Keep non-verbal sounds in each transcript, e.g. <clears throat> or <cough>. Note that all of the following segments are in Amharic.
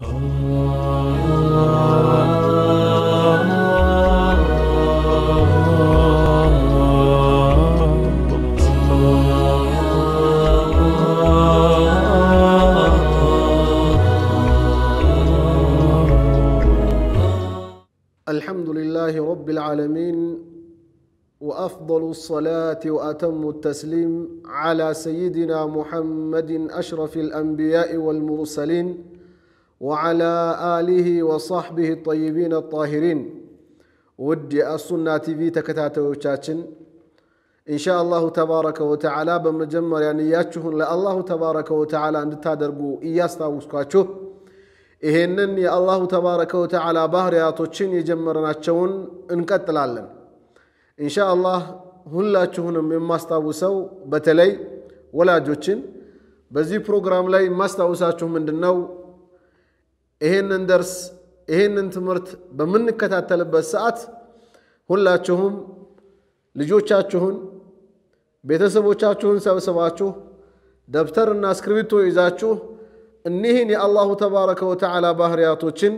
الحمد لله رب العالمين وافضل الصلاه واتم التسليم على سيدنا محمد اشرف الانبياء والمرسلين وعلى آله وصحبه الطيبين الطاهرين ودي السنة تيفي تكتاتوشاتشن إن شاء الله تبارك وتعالى بمجمر يعني ياتشهن لله تبارك وتعالى أن تدرقوا إياستا وسكاتشو إهنن يا الله تبارك وتعالى بهر يا توتشين يجمرنا تشون انقتل إن شاء الله ሁላችሁንም የማስታውሰው በተለይ ወላጆችን በዚህ ፕሮግራም ላይ የማስታውሳችሁ ምንድን ነው ይሄንን ደርስ ይሄንን ትምህርት በምንከታተልበት ሰዓት ሁላችሁም ልጆቻችሁን ቤተሰቦቻችሁን ሰብስባችሁ ደብተርና እስክሪብቶ ይዛችሁ እኒህን የአላሁ ተባረከ ወተዓላ ባህርያቶችን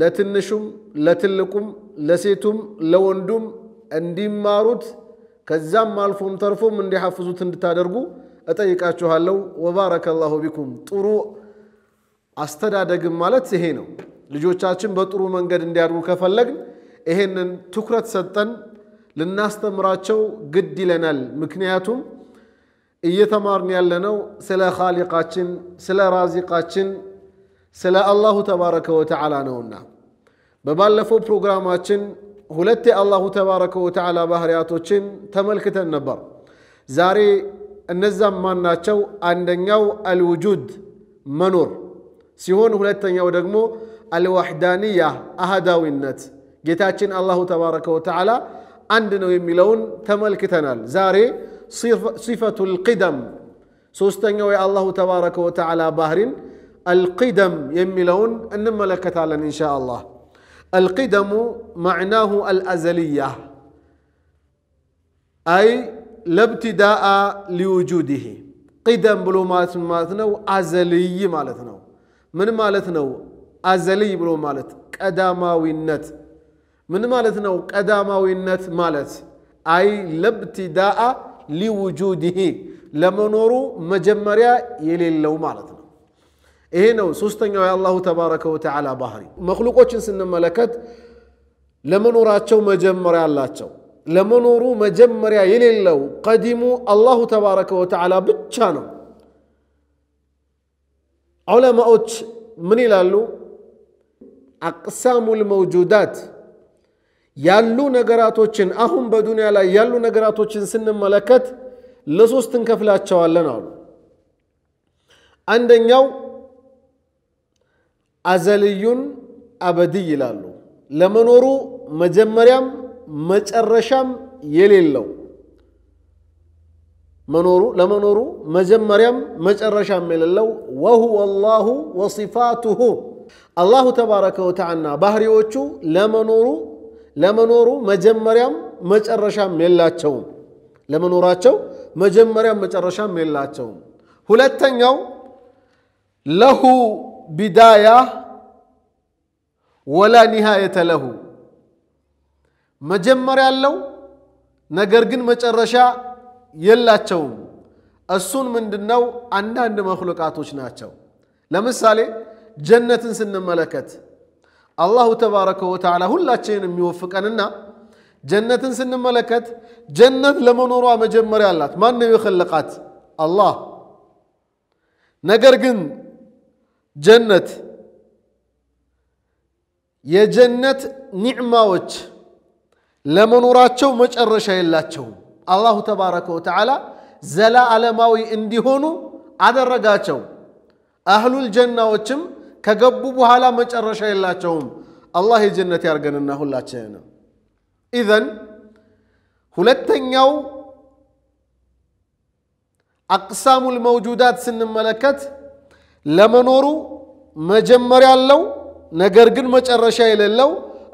ለትንሹም ለትልቁም ለሴቱም ለወንዱም እንዲማሩት ከዛም አልፎም ተርፎም እንዲሐፍዙት እንድታደርጉ እጠይቃችኋለሁ። ወባረከ አላሁ ቢኩም ጥሩ አስተዳደግም ማለት ይሄ ነው። ልጆቻችን በጥሩ መንገድ እንዲያድጉ ከፈለግን ይሄንን ትኩረት ሰጠን ልናስተምራቸው ግድ ይለናል። ምክንያቱም እየተማርን ያለነው ስለ ኻሊቃችን፣ ስለ ራዚቃችን፣ ስለ አላሁ ተባረከ ወተዓላ ነውና። በባለፈው ፕሮግራማችን ሁለት የአላሁ ተባረከ ወተዓላ ባህሪያቶችን ተመልክተን ነበር። ዛሬ እነዛም ማናቸው? አንደኛው አልውጁድ መኖር ሲሆን ሁለተኛው ደግሞ አልዋሕዳንያ አህዳዊነት ጌታችን አላሁ ተባረከ ወተዓላ አንድ ነው የሚለውን ተመልክተናል። ዛሬ ሲፈቱ ልቅደም ሶስተኛው የአላሁ ተባረከ ወተዓላ ባህሪን አልቅደም የሚለውን እንመለከታለን እንሻ አላህ። አልቅደሙ ማዕናሁ አልአዘልያ አይ ለብትዳአ ሊውጁድህ ቅደም ብሎ ማለት ማለት ነው አዘልይ ማለት ነው። من مالت نو أزلي بلو مالت كداما وينت من مالت نو كداما وينت مالت أي لابتداء لوجوده لما نورو مجمريا يلي لو مالت نو إيه نو سوستن يا الله تبارك وتعالى بحري مخلوق وشن سن ملكت لما نوراتشو مجمريا اللاتشو لما نورو مجمريا يلي لو قدموا الله تبارك وتعالى بتشانو ዑለማዎች ምን ይላሉ? አቅሳሙል መውጁዳት ያሉ ነገራቶችን አሁን በዱንያ ላይ ያሉ ነገራቶችን ስንመለከት ለሶስት እንከፍላቸዋለን አሉ። አንደኛው አዘልዩን አበድይ ይላሉ። ለመኖሩ መጀመሪያም መጨረሻም የሌለው መኖሩ ለመኖሩ መጀመሪያም መጨረሻም የሌለው ወሁወ አላሁ ወሲፋቱሁ አላሁ ተባረከ ወተዓና ባህሪዎቹ ለመኖሩ ለመኖሩ መጀመሪያም መጨረሻም የላቸውም። ለመኖራቸው መጀመሪያም መጨረሻም የላቸውም። ሁለተኛው ለሁ ቢዳያ ወላ ኒሃየተ ለሁ መጀመሪያ አለው ነገር ግን መጨረሻ የላቸውም። እሱን ምንድነው አንዳንድ መክሉቃቶች ናቸው። ለምሳሌ ጀነትን ስንመለከት አላሁ ተባረከ ወተዓላ ሁላችንን የሚወፍቀንና ጀነትን ስንመለከት ጀነት ለመኖሯ መጀመሪያ አላት። ማን ነው የኸለቃት? አላህ። ነገር ግን ጀነት የጀነት ኒዕማዎች ለመኖራቸው መጨረሻ የላቸውም። አላሁ ተባረከ ወተዓላ ዘላለማዊ እንዲሆኑ አደረጋቸው። አህሉል ጀናዎችም ከገቡ በኋላ መጨረሻ የላቸውም። አላህ የጀነት ያርገንና ሁላችንንም። ኢዘን ሁለተኛው አቅሳሙል መውጁዳት ስንመለከት ለመኖሩ መጀመሪያ አለው ነገር ግን መጨረሻ የሌለው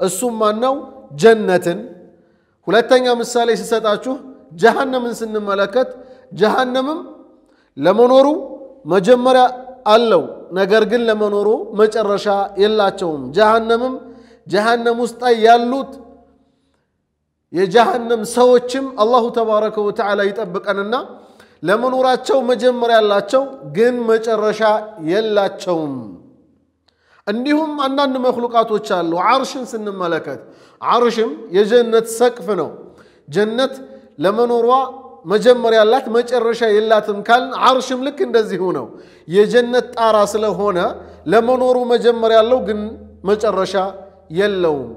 እሱም ማነው? ጀነትን። ሁለተኛ ምሳሌ ስሰጣችሁ ጀሃነምን ስንመለከት ጀሃነምም ለመኖሩ መጀመሪያ አለው፣ ነገር ግን ለመኖሩ መጨረሻ የላቸውም። ጀሃነምም ጀሃነም ውስጥ ያሉት የጀሃነም ሰዎችም አላሁ ተባረከ ወተዓላ ይጠብቀንና ለመኖራቸው መጀመሪያ አላቸው፣ ግን መጨረሻ የላቸውም። እንዲሁም አንዳንድ መክሉቃቶች አሉ። ዓርሽን ስንመለከት ዓርሽም የጀነት ሰቅፍ ነው። ጀነት ለመኖሯ መጀመሪያ ያላት መጨረሻ የላትም ካልን አርሽም ልክ እንደዚሁ ነው። የጀነት ጣራ ስለሆነ ለመኖሩ መጀመሪያ ያለው ግን መጨረሻ የለውም።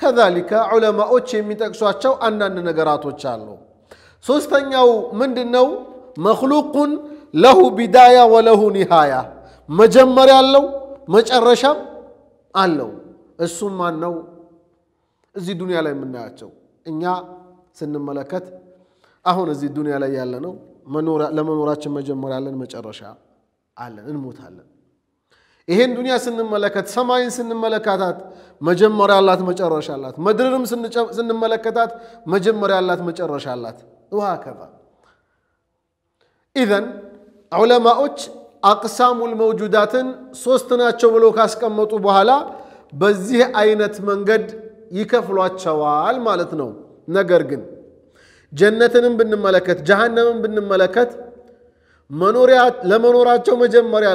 ከዛሊከ ዑለማዎች የሚጠቅሷቸው አንዳንድ ነገራቶች አሉ። ሶስተኛው ምንድን ነው? መክሉቁን ለሁ ቢዳያ ወለሁ ኒሃያ፣ መጀመሪያ አለው መጨረሻ አለው። እሱም ማን ነው? እዚህ ዱንያ ላይ የምናያቸው እኛ ስንመለከት አሁን እዚህ ዱንያ ላይ ያለ ነው ለመኖራችን መጀመሪያ አለን፣ መጨረሻ አለን፣ እንሞታለን። ይሄን ዱንያ ስንመለከት ሰማይን ስንመለከታት መጀመሪያ አላት፣ መጨረሻ አላት። ምድርንም ስንመለከታት መጀመሪያ አላት፣ መጨረሻ አላት። ወሀከዛ ኢዘን ዑለማዎች አቅሳሙል መውጁዳትን ሶስት ናቸው ብሎ ካስቀመጡ በኋላ በዚህ አይነት መንገድ ይከፍሏቸዋል ማለት ነው። ነገር ግን ጀነትንም ብንመለከት ጀሃነምን ብንመለከት መኖሪያ ለመኖራቸው መጀመሪያ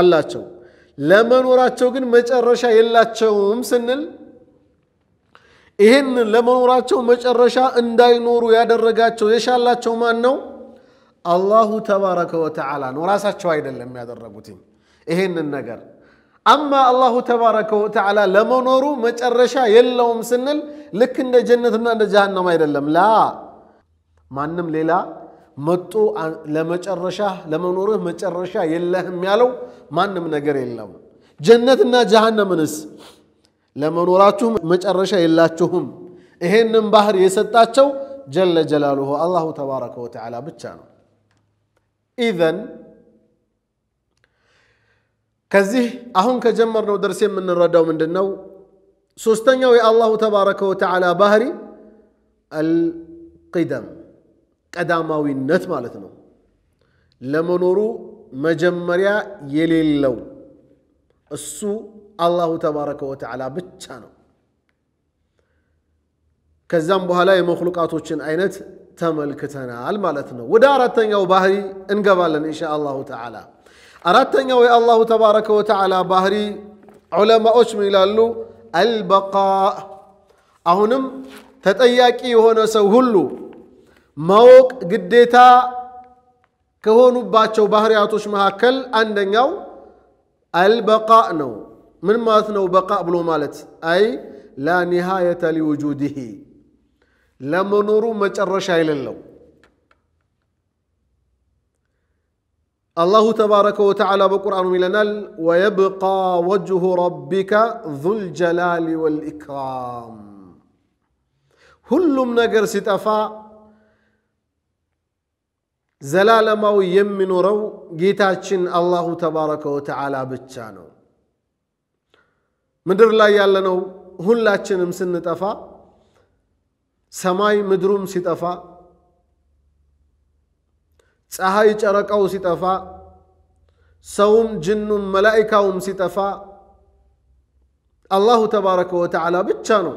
አላቸው፣ ለመኖራቸው ግን መጨረሻ የላቸውም ስንል ይህን ለመኖራቸው መጨረሻ እንዳይኖሩ ያደረጋቸው የሻላቸው ማን ነው? አላሁ ተባረከ ወተዓላ ነው። ራሳቸው አይደለም ያደረጉትኝ ይህንን ነገር አማ አላሁ ተባረከ ወተዓላ ለመኖሩ መጨረሻ የለውም ስንል ልክ እንደ ጀነትና እንደ ጀሃነም አይደለም። ላ ማንም ሌላ መጡ ለመጨረሻ ለመኖርህ መጨረሻ የለህም ያለው ማንም ነገር የለም። ጀነትና ጀሃነምንስ ለመኖራችሁ መጨረሻ የላችሁም። ይሄንን ባህር የሰጣቸው ጀለ ጀላሉሁ አላሁ ተባረከ ወተዓላ ብቻ ነው። ኢዘን ከዚህ አሁን ከጀመርነው ደርስ የምንረዳው ምንድን ነው? ሶስተኛው የአላሁ ተባረከ ወተዓላ ባህሪ አልቅደም ቀዳማዊነት ማለት ነው። ለመኖሩ መጀመሪያ የሌለው እሱ አላሁ ተባረከ ወተዓላ ብቻ ነው። ከዛም በኋላ የመክሉቃቶችን አይነት ተመልክተናል ማለት ነው። ወደ አራተኛው ባህሪ እንገባለን ኢንሻ አላሁ ተዓላ አራተኛው የአላሁ ተባረከ ወተዓላ ባህሪ ዑለማዎች ምን ይላሉ? አልበቃ። አሁንም ተጠያቂ የሆነ ሰው ሁሉ ማወቅ ግዴታ ከሆኑባቸው ባህሪያቶች መካከል አንደኛው አልበቃ ነው። ምን ማለት ነው? በቃ ብሎ ማለት አይ ላ ኒሃየተ ሊውጁድህ ለመኖሩ መጨረሻ የሌለው الله تبارك وتعالى بقرآن ميلانال ويبقى وجه ربك ذو الجلال والإكرام هل من قرس تفا زلال ما يمن رو جيتاتشن الله تبارك وتعالى بتشانو مدر لا يالنو هل لاتشن مسن تفا سماي مدروم ستفا ፀሐይ ጨረቃው ሲጠፋ ሰውም ጅኑም መላኢካውም ሲጠፋ አላሁ ተባረከ ወተዓላ ብቻ ነው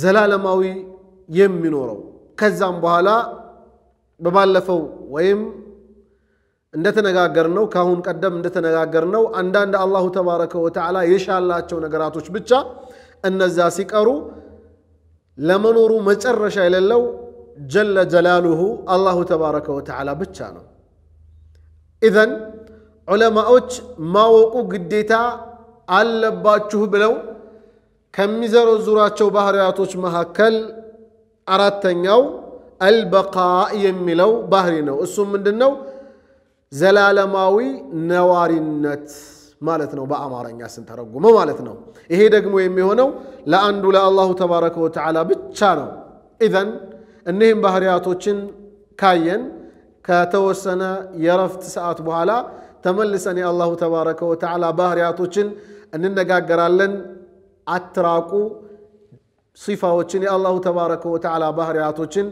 ዘላለማዊ የሚኖረው። ከዛም በኋላ በባለፈው ወይም እንደተነጋገርነው ከአሁን ቀደም እንደተነጋገርነው አንዳንድ አላሁ ተባረከ ወተዓላ የሻላቸው ነገራቶች ብቻ እነዛ ሲቀሩ ለመኖሩ መጨረሻ የሌለው ጀለ ጀላሉሁ አላሁ ተባረከ ወተዓላ ብቻ ነው። ኢዘን ዑለማዎች ማወቁ ግዴታ አለባችሁ ብለው ከሚዘረዝሯቸው ባህሪያቶች መካከል አራተኛው አልበቃ የሚለው ባህሪ ነው። እሱም ምንድን ነው? ዘላለማዊ ነዋሪነት ማለት ነው፣ በአማርኛ ስንተረጉመው ማለት ነው። ይሄ ደግሞ የሚሆነው ለአንዱ ለአላሁ ተባረከ ወተዓላ ብቻ ነው። ኢዘን እኒህም ባህሪያቶችን ካየን ከተወሰነ የረፍት ሰዓት በኋላ ተመልሰን የአላሁ ተባረከ ወተዓላ ባህርያቶችን እንነጋገራለን። አትራቁ። ሲፋዎችን የአላሁ ተባረከ ወተዓላ ባህርያቶችን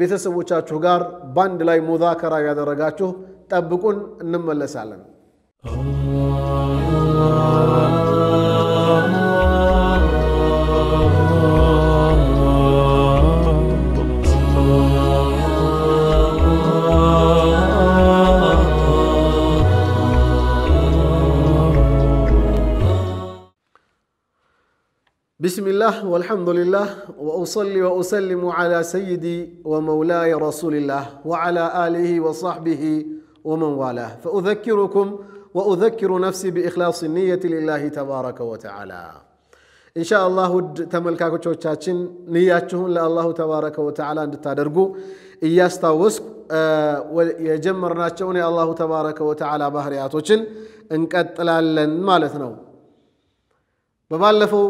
ቤተሰቦቻችሁ ጋር በአንድ ላይ ሙዛከራ ያደረጋችሁ ጠብቁን። እንመለሳለን። الله والحمد لله واصلي واسلم على سيدي ومولاي رسول الله وعلى اله وصحبه ومن والاه فاذكركم واذكر نفسي باخلاص النيه لله تبارك وتعالى ان شاء الله ተመልካቾቻችን ንያችሁን ለአላሁ ተባረከ ወተዓላ እንድታደርጉ እያስታወስኩ የጀመርናቸውን የአላሁ ተባረከ ወተዓላ ባህርያቶችን እንቀጥላለን ማለት مالتنو ببالفو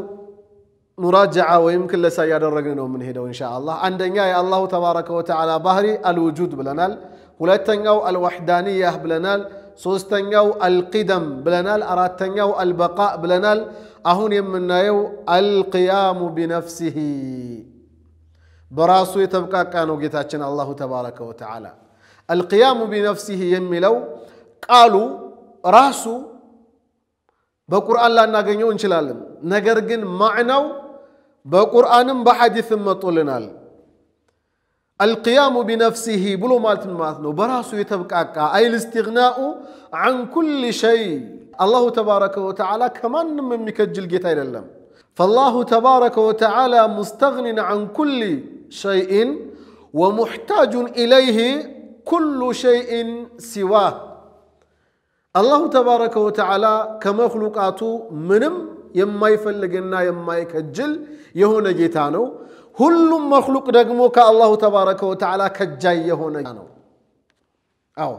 مراجعة ويمكن لسا يدرقنا نوم من هدو إن شاء الله عندنا يا الله تبارك وتعالى بهري الوجود بلنال ولتنجو الوحدانية بلنال سوستنجو القدم بلنال أراتنجو البقاء بلنال أهون يمنايو القيام بنفسه براسو يتبقى كانو قتاتشن الله تبارك وتعالى القيام بنفسه يملو قالوا راسو بقرآن لا نغنيو انشلالم نغرقن معنو بقرآن بحديث ما طولنا القيام بنفسه بلو مالت ماثنو براسو يتبقى أي الاستغناء عن كل شيء الله تبارك وتعالى كمان من مكجل جيتاي للم فالله تبارك وتعالى مستغن عن كل شيء ومحتاج إليه كل شيء سواه الله تبارك وتعالى كمخلوقات منم የማይፈልግና የማይከጅል የሆነ ጌታ ነው። ሁሉም መክሉቅ ደግሞ ከአላሁ ተባረከ ወተዓላ ከጃይ የሆነ ነው። አዎ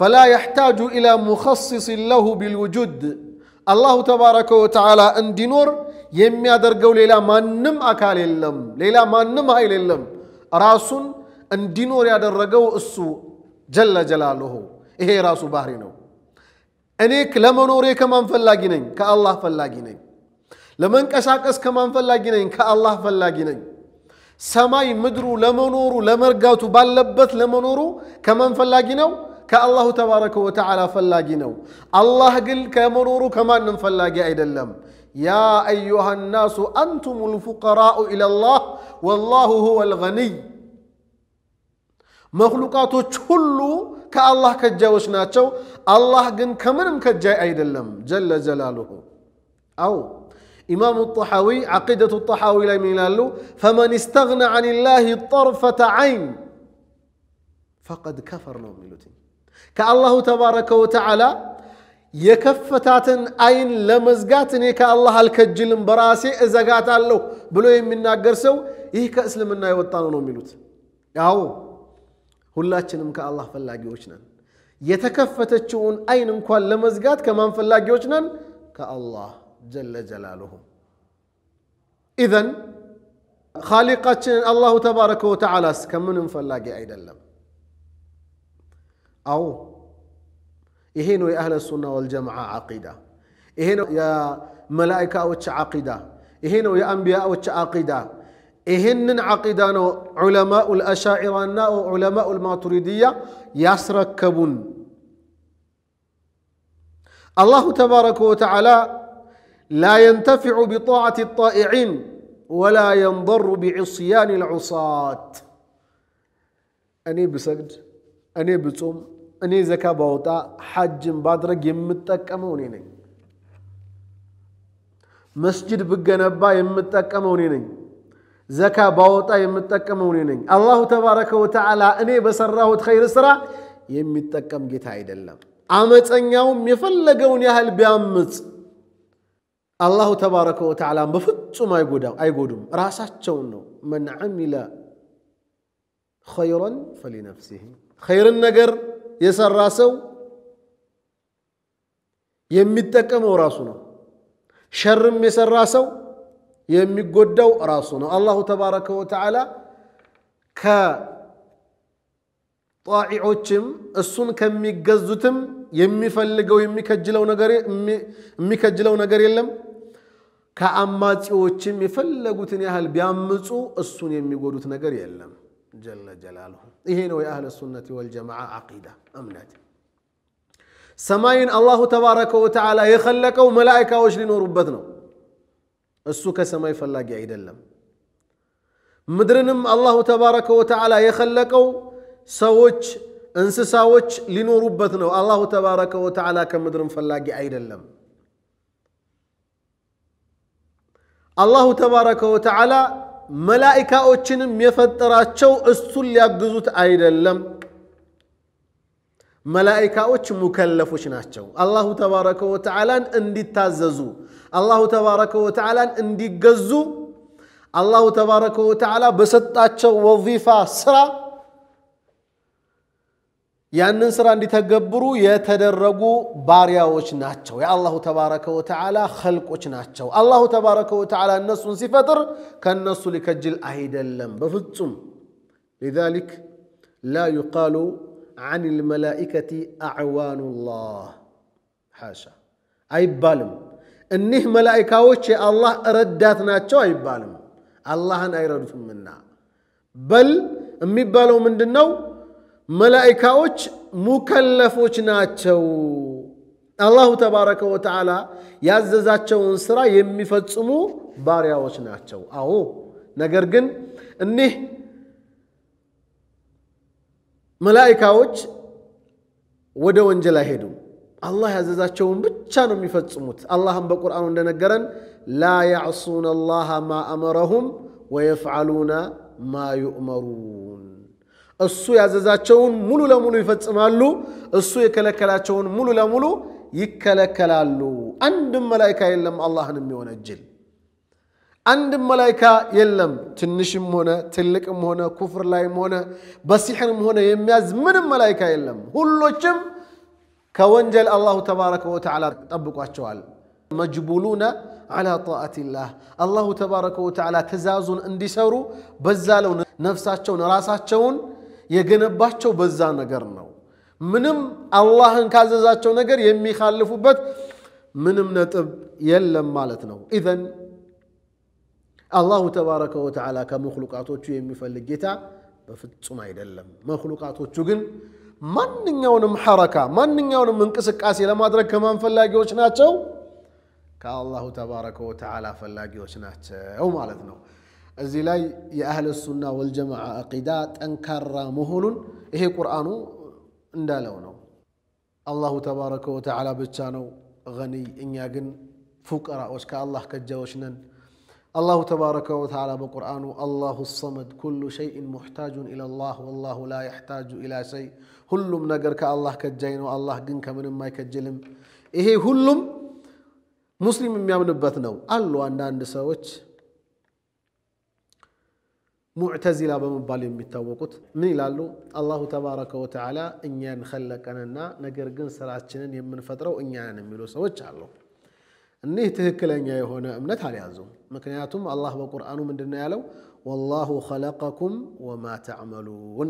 ፈላ የሕታጁ ኢላ ሙኸሲስ ለሁ ቢልውጁድ አላሁ ተባረከ ወተዓላ እንዲኖር የሚያደርገው ሌላ ማንም አካል የለም፣ ሌላ ማንም ኃይል የለም። ራሱን እንዲኖር ያደረገው እሱ ጀለ ጀላልሁ። ይሄ የራሱ ባህሪ ነው። أنيك لمن أوريك من فلاجينين كالله فلاجينين لمن كشاكس كمان فلاجينين كالله فلاجينين سماي مدرو لمنورو لمرقاتو باللبث لمنورو كمان فلاجينو كالله تبارك وتعالى فلاجينو الله قل كمنورو كمان فلاجي أيضا لم يا أيها الناس أنتم الفقراء إلى الله والله هو الغني مخلوقاته كله كالله كجاوش ناتشو الله جن كمرم كجاي أيد اللم جل جلاله أو إمام الطحاوي عقيدة الطحاوي لا ميلالو فمن استغنى عن الله طرفة عين فقد كفر نوم كالله تبارك وتعالى يكفتاتن عين لمزقاتن كالله الكجل براسي إذا قاتلو بلوين من ناقرسو إيه كأسلم النايو التانو نوم أو ሁላችንም ከአላህ ፈላጊዎች ነን። የተከፈተችውን አይን እንኳን ለመዝጋት ከማን ፈላጊዎች ነን? ከአላህ ጀለ ጀላሉሁ። ኢዘን ኻሊቃችንን አላሁ ተባረከ ወተዓላስ ከምንም ፈላጊ አይደለም። አዎ ይሄ ነው የአህለ ሱና ወልጀማዓ ዓቂዳ። ይሄ ነው የመላኢካዎች ዓቂዳ። ይሄ ነው የአንቢያዎች ዓቂዳ። إهن عقيدانو علماء الأشاعرة علماء الماتريدية يسركبون الله تبارك وتعالى لا ينتفع بطاعة الطائعين ولا ينضر بعصيان العصاة أني بسجد أني بصوم أني زكاة بوطا حج بادر جمتك أمونيني مسجد بقنبا يمتك أمونيني زكا باوتا يمتكمو نيني الله تبارك وتعالى أني بسره خير سرا يمتكم جيت عيد الله عمت أن يوم يفلقون يهل بيامت الله تبارك وتعالى بفتو ما يقودم أي قودم راساتشون من عمل خيرا فلنفسه خير النجر يسر راسه يمتكمو راسنا شر يسر راسه የሚጎዳው ራሱ ነው። አላሁ ተባረከ ወተዓላ ከጣዒዎችም እሱን ከሚገዙትም የሚፈልገው የሚከጅለው ነገር የለም። ከአማጺዎችም የፈለጉትን ያህል ቢያምፁ እሱን የሚጎዱት ነገር የለም ጀለ ጀላልሁ ይሄ ነው የአህለ ሱነት ወልጀማዓ ዓቂዳ እምነት። ሰማይን አላሁ ተባረከ ወተዓላ የኸለቀው መላኢካዎች ሊኖሩበት ነው። እሱ ከሰማይ ፈላጊ አይደለም። ምድርንም አላሁ ተባረከ ወተዓላ የኸለቀው ሰዎች፣ እንስሳዎች ሊኖሩበት ነው። አላሁ ተባረከ ወተዓላ ከምድርም ፈላጊ አይደለም። አላሁ ተባረከ ወተዓላ መላኢካዎችንም የፈጠራቸው እሱን ሊያግዙት አይደለም። መላኢካዎች ሙከለፎች ናቸው፣ አላሁ ተባረከ ወተዓላን እንዲታዘዙ الله تبارك وتعالى اندي قزو الله تبارك وتعالى بسطاتش وظيفة سرا يعني سرا اندي تقبرو يتدرقو باريا وشناتشو يا الله تبارك وتعالى خلق وشناتشو الله تبارك وتعالى النص سفتر كان نص لكجل اهيدا لم بفتم لذلك لا يقال عن الملائكة أعوان الله حاشا أي بالم እኒህ መላኢካዎች የአላህ ረዳት ናቸው አይባልም፣ አላህን አይረዱትምና። በል የሚባለው ምንድን ነው? መላኢካዎች ሙከለፎች ናቸው። አላሁ ተባረከ ወተዓላ ያዘዛቸውን ስራ የሚፈጽሙ ባሪያዎች ናቸው። አዎ፣ ነገር ግን እኒህ መላኢካዎች ወደ ወንጀል አይሄዱም። አላህ ያዘዛቸውን ብቻ ነው የሚፈጽሙት። አላህም በቁርአኑ እንደነገረን ላ ያዕሱነ አላህ ማ አመረሁም ወየፍዓሉነ ማ ዩእመሩን። እሱ ያዘዛቸውን ሙሉ ለሙሉ ይፈጽማሉ፣ እሱ የከለከላቸውን ሙሉ ለሙሉ ይከለከላሉ። አንድም መላይካ የለም አላህን የሚወነጅል አንድም መላይካ የለም። ትንሽም ሆነ ትልቅም ሆነ ኩፍር ላይም ሆነ በሲሕርም ሆነ የሚያዝ ምንም መላይካ የለም። ሁሎችም كونجل الله تبارك وتعالى طبقوا أشوال مجبولون على طاعة الله الله تبارك وتعالى تزازون اندي سارو بزالو نفسات شون راسات شون يقنبات شو بزانا قرنو منم الله انكاززات شون اقر يمي خالفو بات منم نتب يلم مالتنو إذن الله تبارك وتعالى كمخلوقاتو تشو يمي فالجيتا بفت سمايد اللم مخلوقاتو تشو ማንኛውንም ሐረካ ማንኛውንም እንቅስቃሴ ለማድረግ ከማን ፈላጊዎች ናቸው? ከአላሁ ተባረከ ወተዓላ ፈላጊዎች ናቸው ማለት ነው። እዚህ ላይ የአህል ሱና ወልጀማዓ አቂዳ ጠንካራ መሆኑን ይሄ ቁርአኑ እንዳለው ነው። አላሁ ተባረከ ወተዓላ ብቻ ነው ገኒይ፣ እኛ ግን ፉቀራዎች ከአላህ ከጃዎች ነን። አላሁ ተባረከ ወተዓላ በቁርአኑ አላሁ ሰመድ ኩሉ ሸይእን ሙሕታጁን ኢለላህ ወላሁ ላ የሕታጁ ኢላ ሸይ፣ ሁሉም ነገር ከአላህ ከጃይ ነው፣ አላህ ግን ከምንም አይከጅልም። ይሄ ሁሉም ሙስሊም የሚያምንበት ነው። አሉ አንዳንድ ሰዎች ሙዕተዚላ በመባል የሚታወቁት ምን ይላሉ? አላሁ ተባረከ ወተዓላ እኛን ኸለቀንና ነገር ግን ስራችንን የምንፈጥረው እኛን የሚሉ ሰዎች አሉ። إنه تهكلن يا هنا أمنت على عزوم مكنياتهم الله بقرآنه من دنيا له والله خلقكم وما تعملون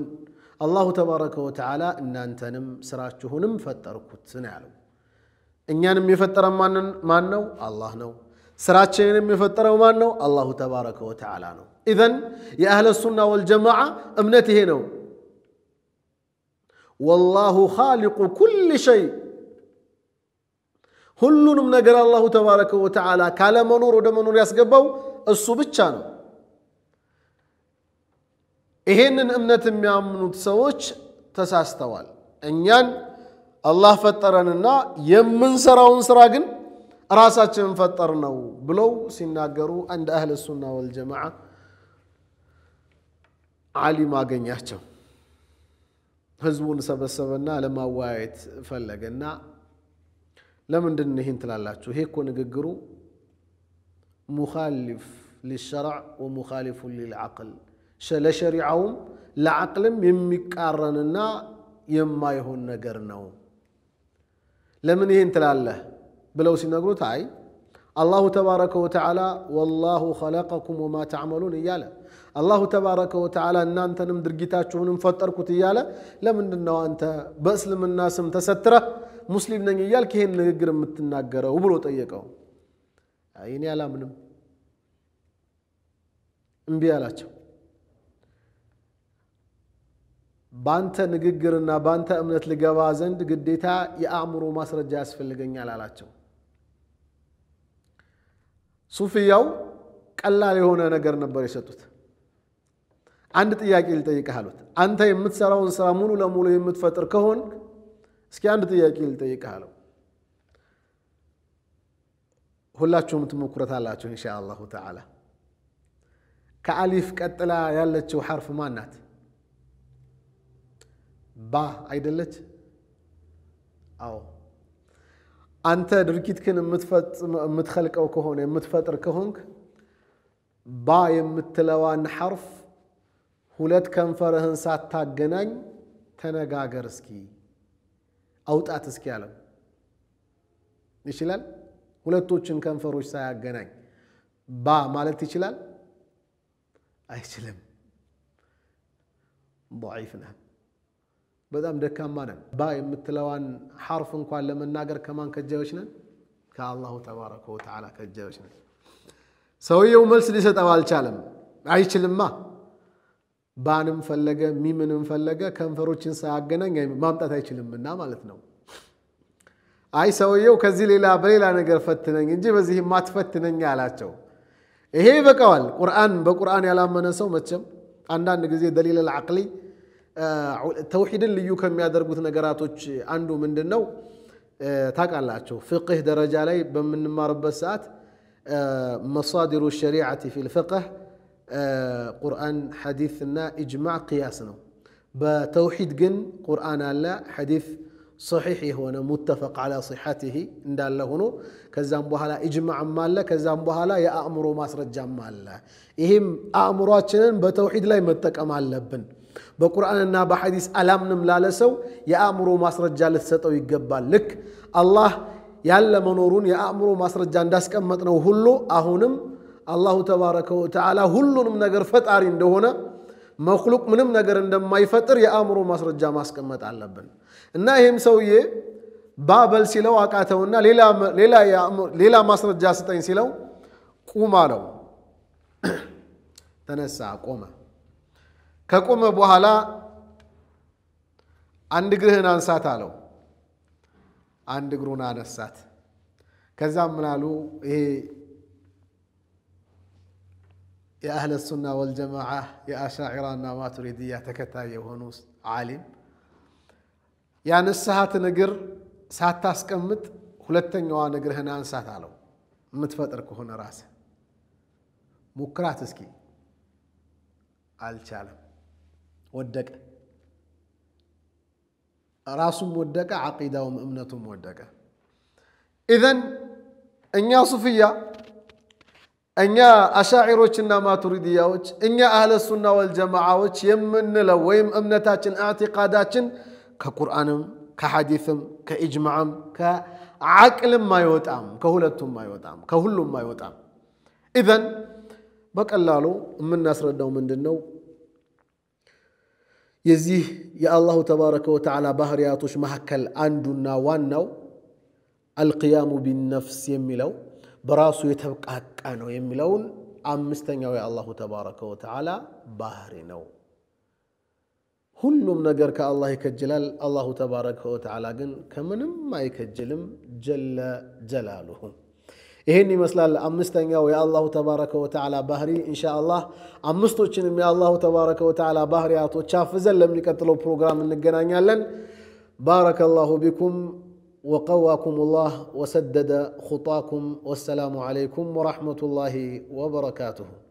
الله تبارك وتعالى إن أنت نم سراجهنم فتركت سنعلم إن ينم يفتر ما نو الله نو سراجه ينم يفتر ما نو الله تبارك وتعالى نو إذن يا أهل السنة والجماعة أمنته نو والله خالق كل شيء ሁሉንም ነገር አላሁ ተባረከ ወተዓላ ካለመኖር ወደ መኖር ያስገባው እሱ ብቻ ነው። ይሄንን እምነት የሚያምኑት ሰዎች ተሳስተዋል። እኛን አላህ ፈጠረንና የምንሰራውን ስራ ግን ራሳችንን ፈጠር ነው ብለው ሲናገሩ አንድ አህል ሱና ወልጀማዓ ዓሊም አገኛቸው። ህዝቡን ሰበሰበና ለማወያየት ፈለገና لمن دن هين تلالاتشو هيك ونقرو مخالف للشرع ومخالف للعقل شل شرعهم لعقل يمكارننا يما يهون نقرنو لمن هين تلاله بلو سنقرو تعي الله تبارك وتعالى والله خلقكم وما تعملون إيالا الله تبارك وتعالى أن أنت نمدر قتاتشو نمفتر كتيالا لمن أنت بأسلم الناس تستره ሙስሊም ነኝ እያልክ ይሄን ንግግር የምትናገረው ብሎ ጠየቀው። እኔ አላምንም እምቢ አላቸው። በአንተ ንግግርና በአንተ እምነት ልገባ ዘንድ ግዴታ የአእምሮ ማስረጃ ያስፈልገኛል አላቸው። ሱፍያው ቀላል የሆነ ነገር ነበር የሰጡት። አንድ ጥያቄ ልጠይቅህ አሉት። አንተ የምትሰራውን ስራ ሙሉ ለሙሉ የምትፈጥር ከሆን እስኪ አንድ ጥያቄ ልጠይቅህ አለው። ሁላችሁም ትሞክሩት አላችሁ እንሻ አላሁ ተዓላ። ከአሊፍ ቀጥላ ያለችው ሐርፍ ማን ናት? ባ አይደለች? አዎ። አንተ ድርጊትክን የምትኸልቀው ከሆነ የምትፈጥር ከሆንክ ባ የምትለዋን ሐርፍ ሁለት ከንፈርህን ሳታገናኝ ተነጋገር እስኪ አውጣት እስኪ ያለው ይችላል። ሁለቶችን ከንፈሮች ሳያገናኝ ባ ማለት ይችላል አይችልም። ضعيፍ ነህ፣ በጣም ደካማ ነን። ባ የምትለዋን ሐርፍ እንኳን ለመናገር ከማን ከጃዮች ነን? ከአላሁ ተባረከ ወተዓላ ከጃዮች ነን። ሰውየው መልስ ሊሰጠው አልቻለም። አይችልማ ባንም ፈለገ ሚምንም ፈለገ ከንፈሮችን ሳያገናኝ ማምጣት አይችልምና ማለት ነው። አይ ሰውየው ከዚህ ሌላ በሌላ ነገር ፈትነኝ እንጂ በዚህ ማትፈትነኝ አላቸው። ይሄ ይበቃዋል። ቁርአን በቁርአን ያላመነ ሰው መቼም አንዳንድ ጊዜ ደሊል አልዓቅሊ ተውሂድን ልዩ ከሚያደርጉት ነገራቶች አንዱ ምንድን ነው ታውቃላችሁ? ፍቅህ ደረጃ ላይ በምንማርበት ሰዓት መሳዲሩ ሸሪዓቲ ፊል ፍቅህ آه، قرآن حديثنا إجمع قياسنا بتوحيد جن قرآن لا حديث صحيح هو متفق على صحته عند الله هنا كزام بهلا إجماع ماله كزام بهلا يا أمره ما سر الجمع إهم أمراتنا بتوحيد لا يمتك أمال لبن بقرآن النا بحديث ألم لا يا أمره ما سر الجال ستو لك الله يا منورون يا أمره ما سر الجان داسك أمتنا وهلو أهونم አላሁ ተባረከ ወተዓላ ሁሉንም ነገር ፈጣሪ እንደሆነ መክሉቅ ምንም ነገር እንደማይፈጥር የአእምሮ ማስረጃ ማስቀመጥ አለብን እና ይህም ሰውዬ ባበል ሲለው አቃተውና ሌላ ማስረጃ ስጠኝ ሲለው ቁም አለው። <clears throat> ተነሳ፣ ቆመ። ከቆመ በኋላ አንድ እግርህን አንሳት አለው። አንድ እግሩን አነሳት። ከዛም ምናሉ ይሄ የአህለ ሱና ወልጀማዓ የአሻዕራና ማቱሪድያ ተከታይ የሆኑ ዓሊም ያነሳሃትን እግር ሳታስቀምጥ ሁለተኛዋን እግርህን አንሳት አለው። የምትፈጥር ከሆነ ራስህ ሙክራት እስኪ። አልቻለም፣ ወደቀ። ራሱም ወደቀ፣ ዓቂዳውም እምነቱም ወደቀ። ኢዘን እኛ ሱፍያ أنيا أشاعروشنا ما تريدياوش أنيا أهل السنة والجماعة وش يمن لو ويم أمنتاتن اعتقاداتن كقرآنم كحديثم كإجمعم كعقل ما يوتام كهولتهم ما يوتام كهولهم ما يوتام إذن بك اللالو من الناس ردوا من دنو يزيه يا الله تبارك وتعالى بهرياتوش مهكل أندنا وانو القيام بالنفس يملو በራሱ የተብቃቃ ነው የሚለውን አምስተኛው የአላሁ ተባረከ ወተዓላ ባህሪ ነው። ሁሉም ነገር ከአላህ ይከጅላል። አላሁ ተባረከ ወተዓላ ግን ከምንም አይከጅልም ጀለ ጀላሉሁ። ይህን ይመስላል አምስተኛው የአላሁ ተባረከ ወተዓላ ባህሪ። ኢንሻአላህ አምስቶችንም የአላሁ ተባረከ ወተዓላ ባህሪያቶች አፍዘን ለሚቀጥለው ፕሮግራም እንገናኛለን። ባረከ ላሁ ቢኩም وقواكم الله وسدد خطاكم والسلام عليكم ورحمه الله وبركاته